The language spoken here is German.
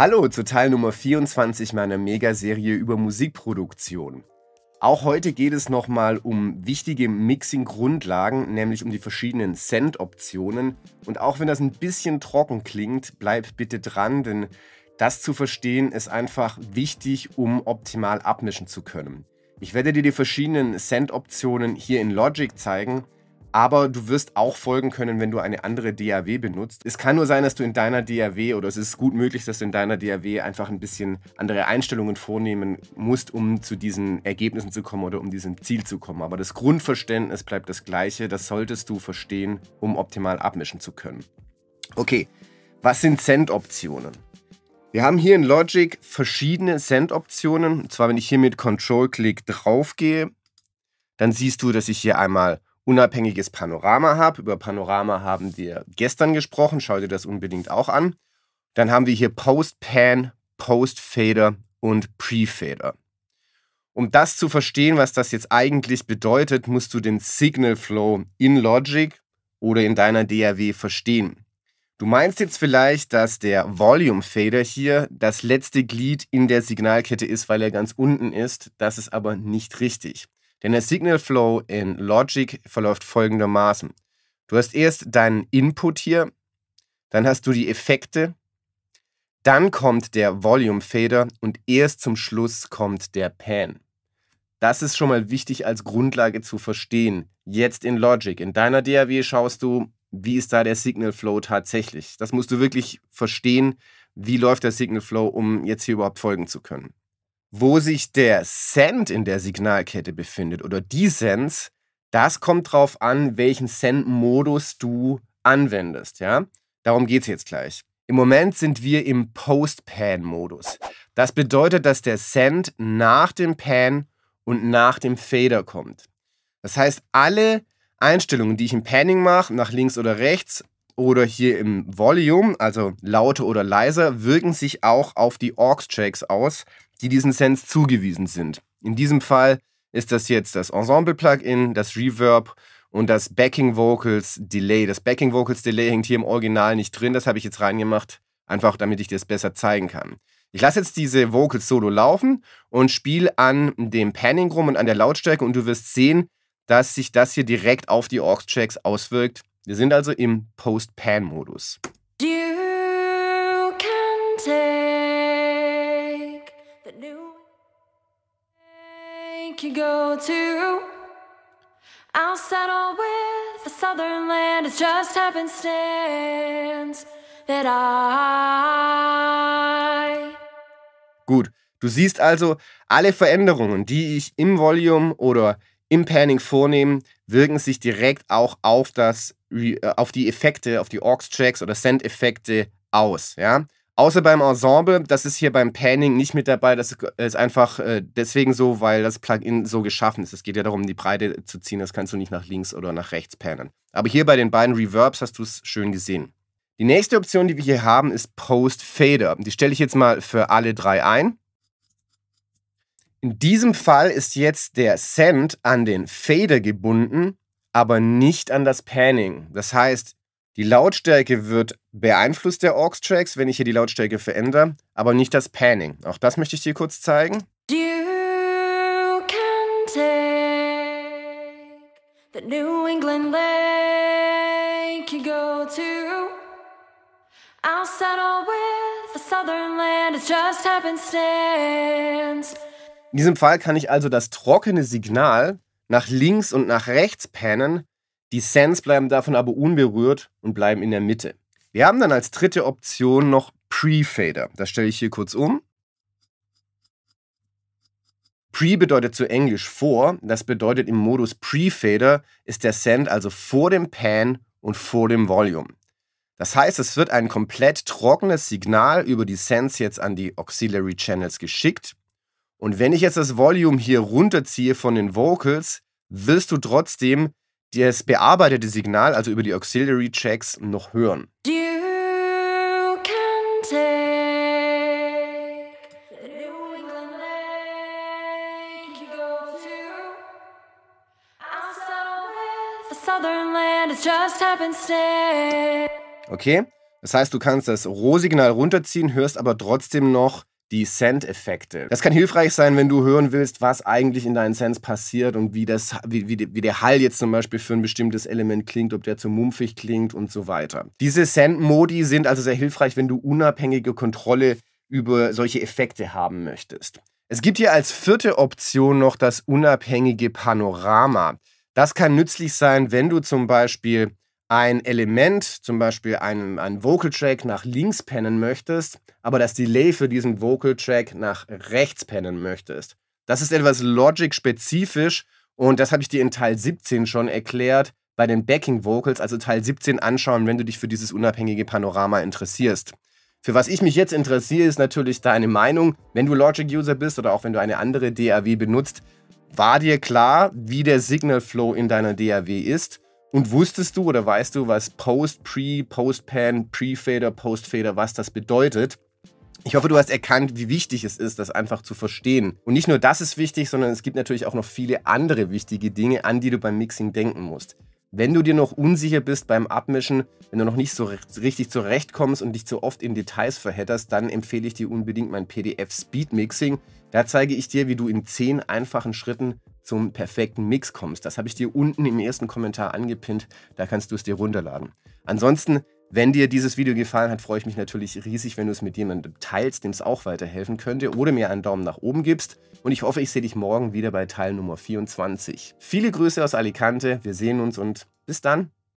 Hallo zu Teil Nummer 24 meiner Megaserie über Musikproduktion. Auch heute geht es nochmal um wichtige Mixing-Grundlagen, nämlich um die verschiedenen Send-Optionen. Und auch wenn das ein bisschen trocken klingt, bleib bitte dran, denn das zu verstehen ist einfach wichtig, um optimal abmischen zu können. Ich werde dir die verschiedenen Send-Optionen hier in Logic zeigen aber du wirst auch folgen können, wenn du eine andere DAW benutzt. Es kann nur sein, dass du in deiner DAW oder es ist gut möglich, dass du in deiner DAW einfach ein bisschen andere Einstellungen vornehmen musst, um zu diesen Ergebnissen zu kommen oder um diesem Ziel zu kommen. Aber das Grundverständnis bleibt das gleiche. Das solltest du verstehen, um optimal abmischen zu können. Okay, was sind Send-Optionen? Wir haben hier in Logic verschiedene Send-Optionen. Und zwar, wenn ich hier mit Control-Click draufgehe, dann siehst du, dass ich hier einmal unabhängiges Panorama Hub. Über Panorama haben wir gestern gesprochen. Schau dir das unbedingt auch an. Dann haben wir hier Post-Pan, Post-Fader und Pre-Fader. Um das zu verstehen, was das jetzt eigentlich bedeutet, musst du den Signal Flow in Logic oder in deiner DAW verstehen. Du meinst jetzt vielleicht, dass der Volume Fader hier das letzte Glied in der Signalkette ist, weil er ganz unten ist. Das ist aber nicht richtig. Denn der Signal Flow in Logic verläuft folgendermaßen. Du hast erst deinen Input hier, dann hast du die Effekte, dann kommt der Volume Fader und erst zum Schluss kommt der Pan. Das ist schon mal wichtig als Grundlage zu verstehen. Jetzt in Logic. In deiner DAW schaust du, wie ist da der Signal Flow tatsächlich. Das musst du wirklich verstehen, wie läuft der Signal Flow, um jetzt hier überhaupt folgen zu können. Wo sich der Send in der Signalkette befindet oder die Sends, das kommt drauf an, welchen Send-Modus du anwendest. Ja? Darum geht es jetzt gleich. Im Moment sind wir im Post-Pan-Modus. Das bedeutet, dass der Send nach dem Pan und nach dem Fader kommt. Das heißt, alle Einstellungen, die ich im Panning mache, nach links oder rechts oder hier im Volume, also lauter oder leiser, wirken sich auch auf die Aux-Tracks aus, die diesen Sense zugewiesen sind. In diesem Fall ist das jetzt das Ensemble-Plugin, das Reverb und das Backing Vocals Delay. Das Backing Vocals Delay hängt hier im Original nicht drin, das habe ich jetzt reingemacht, einfach damit ich dir das besser zeigen kann. Ich lasse jetzt diese Vocals solo laufen und spiele an dem Panning rum und an der Lautstärke und du wirst sehen, dass sich das hier direkt auf die Aux-Tracks auswirkt. Wir sind also im Post-Pan-Modus. You can take you go to? I'll settle with the southern land. It's just happenstance that I. Gut, du siehst also, alle Veränderungen, die ich im Volume oder im Panning vornehme, wirken sich direkt auch auf, das, auf die Effekte, auf die Orks-Tracks oder Send-Effekte aus. Ja? Außer beim Ensemble, das ist hier beim Panning nicht mit dabei. Das ist äh, einfach äh, deswegen so, weil das Plugin so geschaffen ist. Es geht ja darum, die Breite zu ziehen. Das kannst du nicht nach links oder nach rechts pannen. Aber hier bei den beiden Reverbs hast du es schön gesehen. Die nächste Option, die wir hier haben, ist Post Fader. Die stelle ich jetzt mal für alle drei ein. In diesem Fall ist jetzt der Send an den Fader gebunden, aber nicht an das Panning. Das heißt, die Lautstärke wird beeinflusst der Aux-Tracks, wenn ich hier die Lautstärke verändere, aber nicht das Panning. Auch das möchte ich dir kurz zeigen. In diesem Fall kann ich also das trockene Signal nach links und nach rechts pannen, die Sands bleiben davon aber unberührt und bleiben in der Mitte. Wir haben dann als dritte Option noch Pre-Fader. Das stelle ich hier kurz um. Pre bedeutet zu Englisch vor. Das bedeutet im Modus Pre-Fader ist der Send also vor dem Pan und vor dem Volume. Das heißt, es wird ein komplett trockenes Signal über die Sends jetzt an die Auxiliary Channels geschickt. Und wenn ich jetzt das Volume hier runterziehe von den Vocals, wirst du trotzdem das bearbeitete Signal, also über die Auxiliary Checks, noch hören. Okay, das heißt, du kannst das Rohsignal runterziehen, hörst aber trotzdem noch die Send-Effekte. Das kann hilfreich sein, wenn du hören willst, was eigentlich in deinen Sends passiert und wie, das, wie, wie, wie der Hall jetzt zum Beispiel für ein bestimmtes Element klingt, ob der zu mumpfig klingt und so weiter. Diese Send-Modi sind also sehr hilfreich, wenn du unabhängige Kontrolle über solche Effekte haben möchtest. Es gibt hier als vierte Option noch das unabhängige Panorama. Das kann nützlich sein, wenn du zum Beispiel ein Element, zum Beispiel einen, einen Vocal Track nach links pennen möchtest, aber das Delay für diesen Vocal Track nach rechts pennen möchtest. Das ist etwas Logic-spezifisch und das habe ich dir in Teil 17 schon erklärt, bei den Backing Vocals, also Teil 17 anschauen, wenn du dich für dieses unabhängige Panorama interessierst. Für was ich mich jetzt interessiere, ist natürlich deine Meinung, wenn du Logic-User bist oder auch wenn du eine andere DAW benutzt. War dir klar, wie der Signal Flow in deiner DAW ist? Und wusstest du oder weißt du, was Post, Pre, Post-Pan, Pre-Fader, Post-Fader, was das bedeutet? Ich hoffe, du hast erkannt, wie wichtig es ist, das einfach zu verstehen. Und nicht nur das ist wichtig, sondern es gibt natürlich auch noch viele andere wichtige Dinge, an die du beim Mixing denken musst. Wenn du dir noch unsicher bist beim Abmischen, wenn du noch nicht so richtig zurechtkommst und dich zu oft in Details verhedderst, dann empfehle ich dir unbedingt mein PDF Speed Mixing. Da zeige ich dir, wie du in zehn einfachen Schritten zum perfekten Mix kommst. Das habe ich dir unten im ersten Kommentar angepinnt. Da kannst du es dir runterladen. Ansonsten, wenn dir dieses Video gefallen hat, freue ich mich natürlich riesig, wenn du es mit jemandem teilst, dem es auch weiterhelfen könnte oder mir einen Daumen nach oben gibst. Und ich hoffe, ich sehe dich morgen wieder bei Teil Nummer 24. Viele Grüße aus Alicante. Wir sehen uns und bis dann.